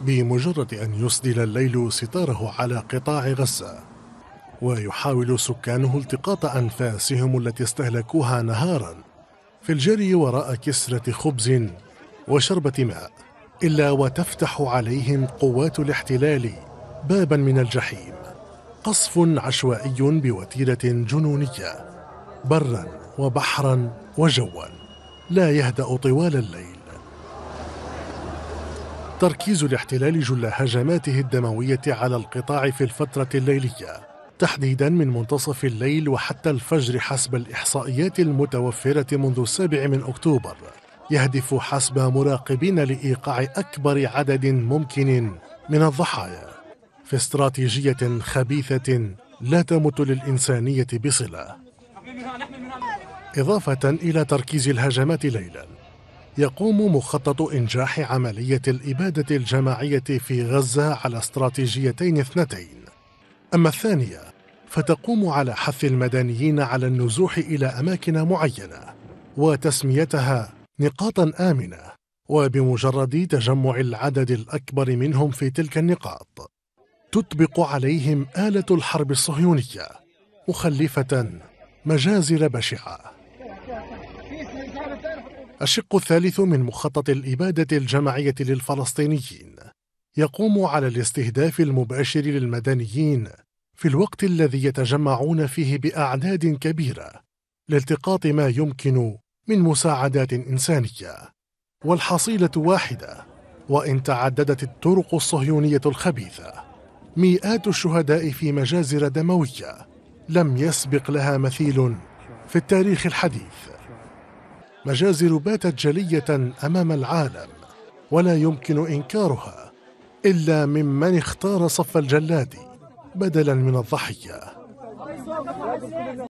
بمجرد أن يسدل الليل ستاره على قطاع غزة ويحاول سكانه التقاط أنفاسهم التي استهلكوها نهارا في الجري وراء كسرة خبز وشربة ماء إلا وتفتح عليهم قوات الاحتلال بابا من الجحيم قصف عشوائي بوتيرة جنونية برا وبحرا وجوا لا يهدأ طوال الليل تركيز الاحتلال جل هجماته الدموية على القطاع في الفترة الليلية تحديدا من منتصف الليل وحتى الفجر حسب الإحصائيات المتوفرة منذ السابع من أكتوبر يهدف حسب مراقبين لإيقاع أكبر عدد ممكن من الضحايا في استراتيجية خبيثة لا تمت للإنسانية بصلة إضافة إلى تركيز الهجمات ليلاً يقوم مخطط إنجاح عملية الإبادة الجماعية في غزة على استراتيجيتين اثنتين أما الثانية فتقوم على حث المدنيين على النزوح إلى أماكن معينة وتسميتها نقاطا آمنة وبمجرد تجمع العدد الأكبر منهم في تلك النقاط تطبق عليهم آلة الحرب الصهيونية مخلفة مجازر بشعه الشق الثالث من مخطط الإبادة الجماعية للفلسطينيين يقوم على الاستهداف المباشر للمدنيين في الوقت الذي يتجمعون فيه بأعداد كبيرة لالتقاط ما يمكن من مساعدات إنسانية والحصيلة واحدة وإن تعددت الطرق الصهيونية الخبيثة مئات الشهداء في مجازر دموية لم يسبق لها مثيل في التاريخ الحديث مجازر باتت جلية أمام العالم ولا يمكن إنكارها إلا ممن اختار صف الجلاد بدلا من الضحية